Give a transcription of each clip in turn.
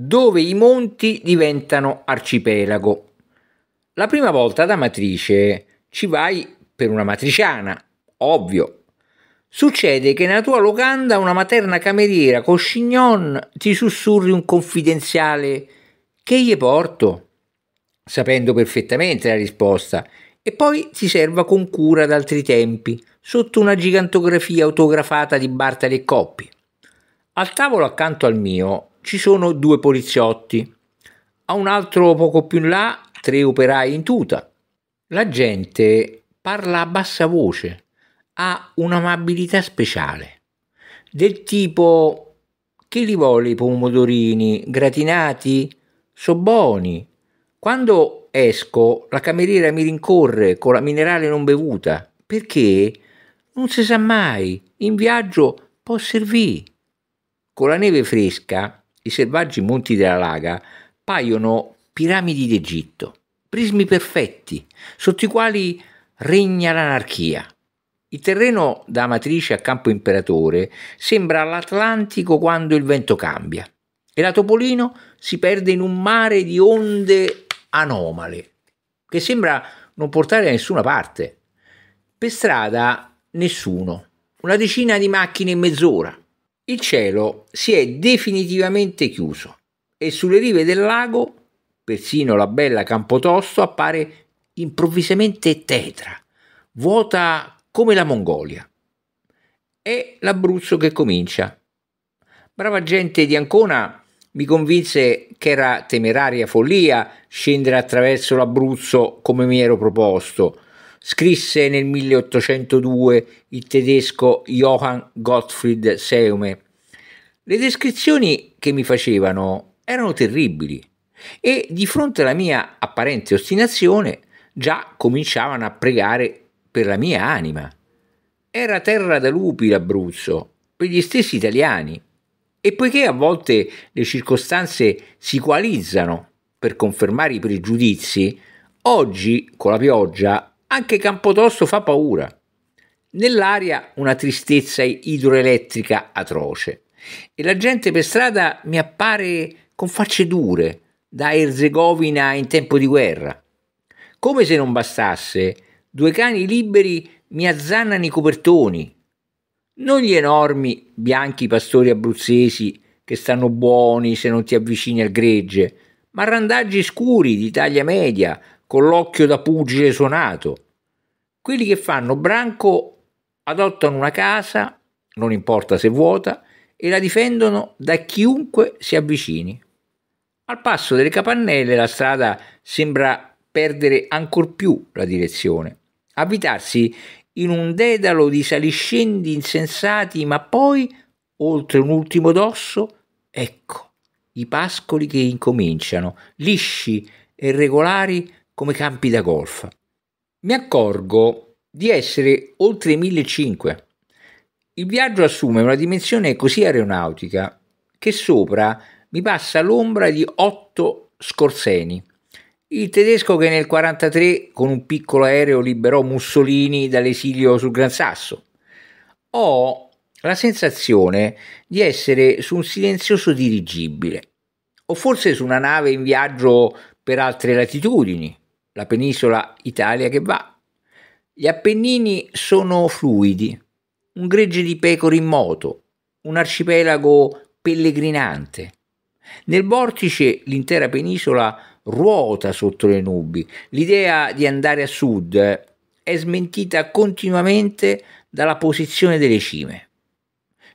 dove i monti diventano arcipelago. La prima volta da matrice ci vai per una matriciana, ovvio. Succede che nella tua locanda una materna cameriera con scignon ti sussurri un confidenziale che gli porto, sapendo perfettamente la risposta, e poi ti serva con cura ad altri tempi, sotto una gigantografia autografata di Bartali e Coppi. Al tavolo accanto al mio ci sono due poliziotti, a un altro poco più in là tre operai in tuta. La gente parla a bassa voce, ha un'amabilità speciale, del tipo che li vuole i pomodorini gratinati? So buoni. Quando esco la cameriera mi rincorre con la minerale non bevuta, perché non si sa mai, in viaggio può servire. Con la neve fresca i selvaggi monti della Laga paiono piramidi d'Egitto, prismi perfetti, sotto i quali regna l'anarchia. Il terreno da Amatrice a Campo Imperatore sembra l'Atlantico quando il vento cambia e la Topolino si perde in un mare di onde anomale che sembra non portare da nessuna parte. Per strada nessuno, una decina di macchine in mezz'ora, il cielo si è definitivamente chiuso e sulle rive del lago persino la bella Campotosto appare improvvisamente tetra, vuota come la Mongolia. È l'Abruzzo che comincia. Brava gente di Ancona mi convinse che era temeraria follia scendere attraverso l'Abruzzo come mi ero proposto, Scrisse nel 1802 il tedesco Johann Gottfried Seume. Le descrizioni che mi facevano erano terribili e di fronte alla mia apparente ostinazione già cominciavano a pregare per la mia anima. Era terra da lupi l'Abruzzo, per gli stessi italiani, e poiché a volte le circostanze si qualizzano per confermare i pregiudizi, oggi con la pioggia anche Campotosto fa paura. Nell'aria una tristezza idroelettrica atroce e la gente per strada mi appare con facce dure, da Erzegovina in tempo di guerra. Come se non bastasse, due cani liberi mi azzannano i copertoni. Non gli enormi bianchi pastori abruzzesi che stanno buoni se non ti avvicini al gregge, ma randaggi scuri di taglia media, con l'occhio da pugile suonato. Quelli che fanno branco adottano una casa, non importa se vuota, e la difendono da chiunque si avvicini. Al passo delle capannelle la strada sembra perdere ancor più la direzione, avvitarsi in un dedalo di saliscendi insensati, ma poi, oltre un ultimo dosso, ecco i pascoli che incominciano, lisci e regolari come campi da golf. Mi accorgo di essere oltre 1500. Il viaggio assume una dimensione così aeronautica che sopra mi passa l'ombra di otto scorseni. Il tedesco che nel 1943 con un piccolo aereo liberò Mussolini dall'esilio sul Gran Sasso. Ho la sensazione di essere su un silenzioso dirigibile, o forse su una nave in viaggio per altre latitudini, la penisola Italia che va. Gli Appennini sono fluidi, un gregge di pecore in moto, un arcipelago pellegrinante. Nel vortice l'intera penisola ruota sotto le nubi. L'idea di andare a sud eh, è smentita continuamente dalla posizione delle cime.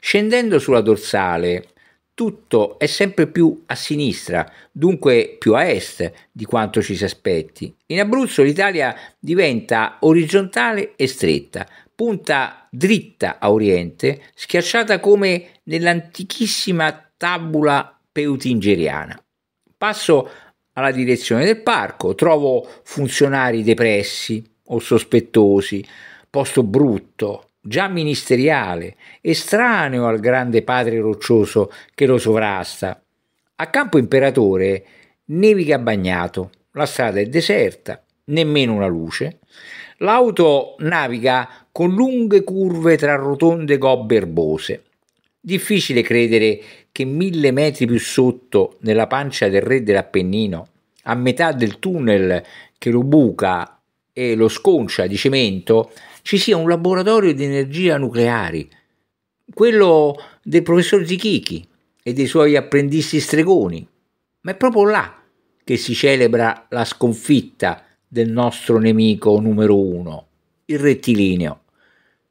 Scendendo sulla dorsale, tutto è sempre più a sinistra, dunque più a est di quanto ci si aspetti. In Abruzzo l'Italia diventa orizzontale e stretta, punta dritta a oriente, schiacciata come nell'antichissima tabula peutingeriana. Passo alla direzione del parco, trovo funzionari depressi o sospettosi, posto brutto, già ministeriale, estraneo al grande padre roccioso che lo sovrasta. A Campo Imperatore nevica bagnato, la strada è deserta, nemmeno una luce. L'auto naviga con lunghe curve tra rotonde gobbe erbose. Difficile credere che mille metri più sotto, nella pancia del re dell'Appennino, a metà del tunnel che lo buca e lo sconcia di cemento ci sia un laboratorio di energia nucleari, quello del professor Zichichi e dei suoi apprendisti stregoni, ma è proprio là che si celebra la sconfitta del nostro nemico numero uno, il rettilineo.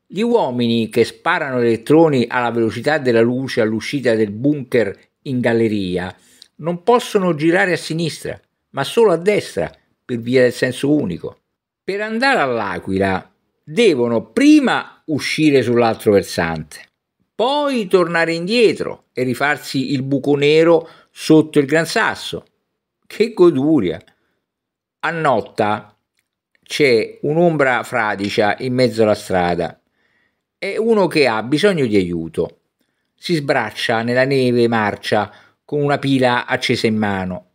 Gli uomini che sparano elettroni alla velocità della luce all'uscita del bunker in galleria non possono girare a sinistra, ma solo a destra per via del senso unico per andare all'Aquila devono prima uscire sull'altro versante, poi tornare indietro e rifarsi il buco nero sotto il Gran Sasso. Che goduria! A notta c'è un'ombra fradicia in mezzo alla strada. È uno che ha bisogno di aiuto. Si sbraccia nella neve marcia con una pila accesa in mano.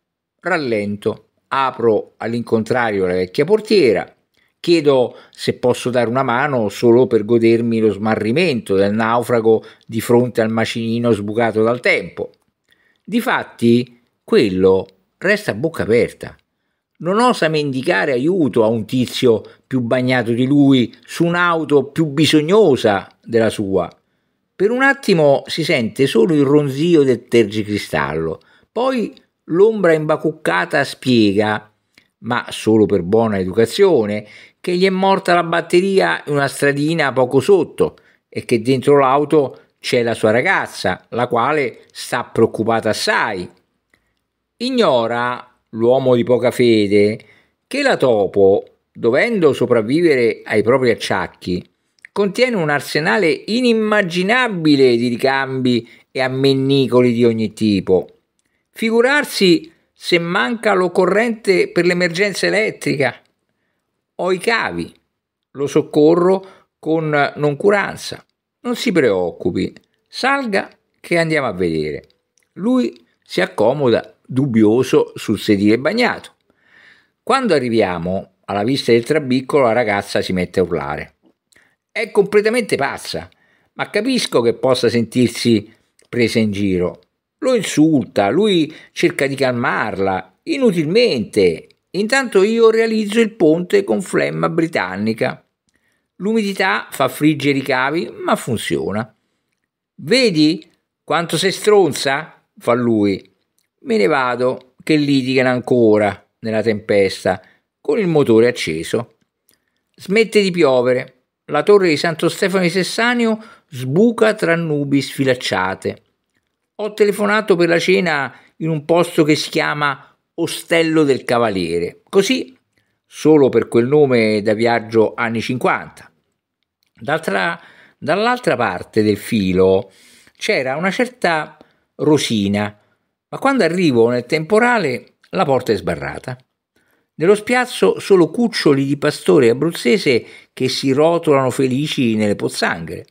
Rallento, apro all'incontrario la vecchia portiera Chiedo se posso dare una mano solo per godermi lo smarrimento del naufrago di fronte al macinino sbucato dal tempo. Difatti, quello resta a bocca aperta. Non osa mendicare aiuto a un tizio più bagnato di lui su un'auto più bisognosa della sua. Per un attimo si sente solo il ronzio del tergicristallo, poi l'ombra imbacuccata spiega ma solo per buona educazione, che gli è morta la batteria in una stradina poco sotto e che dentro l'auto c'è la sua ragazza, la quale sta preoccupata assai. Ignora l'uomo di poca fede che la topo, dovendo sopravvivere ai propri acciacchi, contiene un arsenale inimmaginabile di ricambi e ammennicoli di ogni tipo. Figurarsi se manca l'occorrente per l'emergenza elettrica, ho i cavi, lo soccorro con noncuranza. Non si preoccupi, salga che andiamo a vedere. Lui si accomoda dubbioso sul sedile bagnato. Quando arriviamo alla vista del trabiccolo la ragazza si mette a urlare. È completamente pazza, ma capisco che possa sentirsi presa in giro lo insulta, lui cerca di calmarla, inutilmente. Intanto io realizzo il ponte con flemma britannica. L'umidità fa friggere i cavi, ma funziona. Vedi quanto sei stronza? fa lui. Me ne vado, che litigano ancora nella tempesta, con il motore acceso. Smette di piovere. La torre di Santo Stefano di Sessanio sbuca tra nubi sfilacciate ho telefonato per la cena in un posto che si chiama Ostello del Cavaliere, così solo per quel nome da viaggio anni 50. dall'altra parte del filo c'era una certa Rosina, ma quando arrivo nel temporale la porta è sbarrata. Nello spiazzo solo cuccioli di pastore abruzzese che si rotolano felici nelle pozzanghere.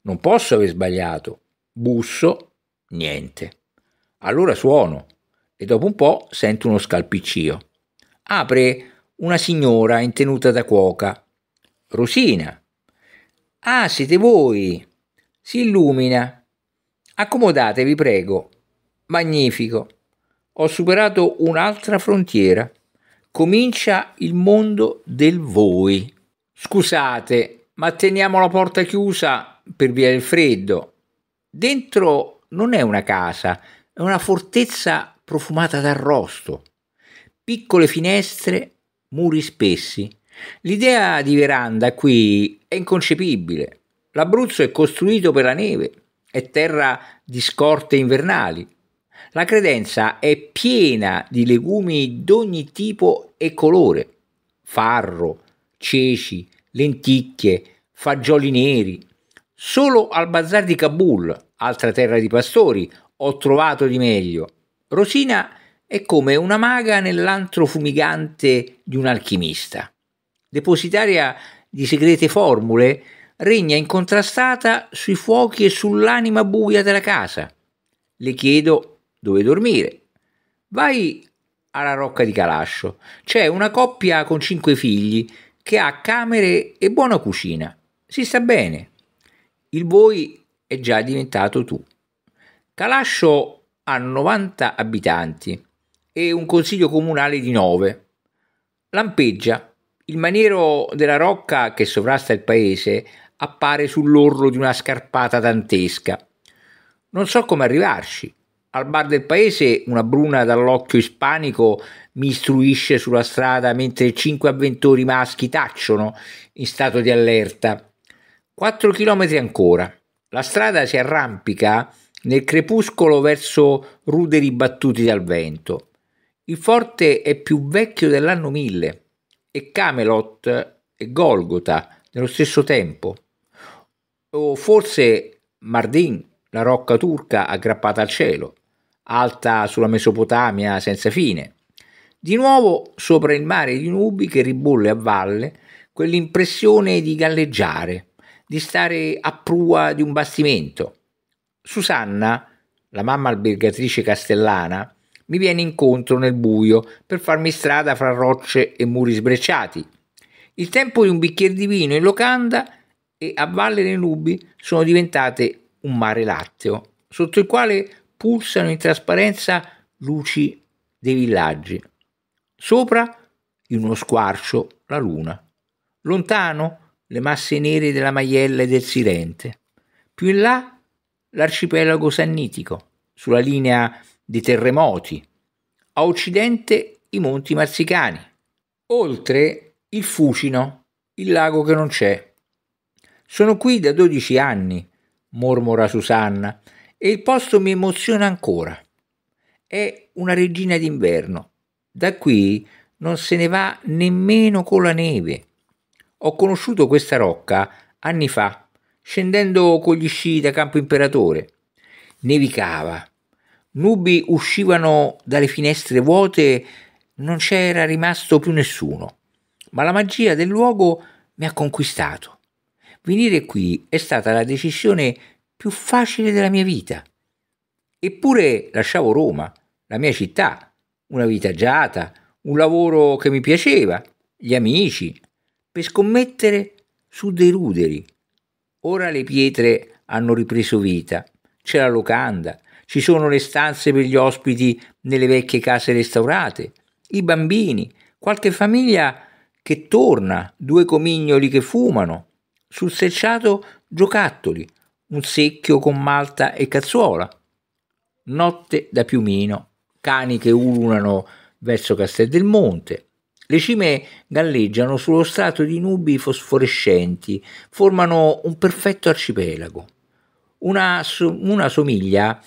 Non posso aver sbagliato. Busso Niente. Allora suono e dopo un po' sento uno scalpiccio. Apre una signora in tenuta da cuoca. Rosina. Ah, siete voi. Si illumina. Accomodatevi, prego. Magnifico. Ho superato un'altra frontiera. Comincia il mondo del voi. Scusate, ma teniamo la porta chiusa per via del freddo. Dentro non è una casa, è una fortezza profumata d'arrosto. Piccole finestre, muri spessi. L'idea di veranda qui è inconcepibile. L'Abruzzo è costruito per la neve, è terra di scorte invernali. La credenza è piena di legumi d'ogni tipo e colore. Farro, ceci, lenticchie, fagioli neri. Solo al bazar di Kabul, altra terra di pastori, ho trovato di meglio. Rosina è come una maga nell'antro fumigante di un alchimista. Depositaria di segrete formule, regna incontrastata sui fuochi e sull'anima buia della casa. Le chiedo dove dormire. Vai alla Rocca di Calascio. C'è una coppia con cinque figli che ha camere e buona cucina. Si sta bene. Il voi è già diventato tu. Calascio ha 90 abitanti e un consiglio comunale di 9. Lampeggia, il maniero della rocca che sovrasta il paese appare sull'orlo di una scarpata dantesca. Non so come arrivarci. Al bar del paese una bruna dall'occhio ispanico mi istruisce sulla strada mentre cinque avventori maschi tacciono in stato di allerta. Quattro chilometri ancora. La strada si arrampica nel crepuscolo verso ruderi battuti dal vento. Il forte è più vecchio dell'anno 1000 e Camelot e Golgota nello stesso tempo. O forse Mardin, la rocca turca aggrappata al cielo, alta sulla Mesopotamia senza fine. Di nuovo sopra il mare di nubi che ribolle a valle quell'impressione di galleggiare di stare a prua di un bastimento. Susanna, la mamma albergatrice castellana, mi viene incontro nel buio per farmi strada fra rocce e muri sbrecciati. Il tempo di un bicchiere di vino in locanda e a valle dei nubi sono diventate un mare latteo, sotto il quale pulsano in trasparenza luci dei villaggi. Sopra, in uno squarcio, la luna. Lontano, le masse nere della Maiella e del Sirente. Più in là l'arcipelago sannitico, sulla linea dei terremoti. A occidente i monti marsicani. Oltre il Fucino, il lago che non c'è. Sono qui da 12 anni, mormora Susanna, e il posto mi emoziona ancora. È una regina d'inverno. Da qui non se ne va nemmeno con la neve. Ho conosciuto questa rocca anni fa, scendendo con gli sci da Campo Imperatore. Nevicava. Nubi uscivano dalle finestre vuote, non c'era rimasto più nessuno. Ma la magia del luogo mi ha conquistato. Venire qui è stata la decisione più facile della mia vita. Eppure lasciavo Roma, la mia città, una vita agiata, un lavoro che mi piaceva, gli amici, per scommettere su dei ruderi. Ora le pietre hanno ripreso vita, c'è la locanda, ci sono le stanze per gli ospiti nelle vecchie case restaurate, i bambini, qualche famiglia che torna, due comignoli che fumano, sul selciato giocattoli, un secchio con malta e cazzuola. Notte da piumino, cani che ululano verso Castel del Monte, le cime galleggiano sullo strato di nubi fosforescenti, formano un perfetto arcipelago. Una, una somiglia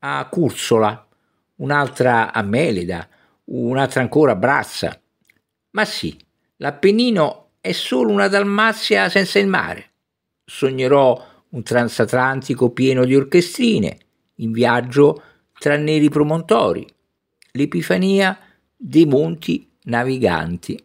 a Cursola, un'altra a Meleda, un'altra ancora a Brazza. Ma sì, l'Appennino è solo una Dalmazia senza il mare. Sognerò un transatlantico pieno di orchestrine, in viaggio tra neri promontori, l'epifania dei monti naviganti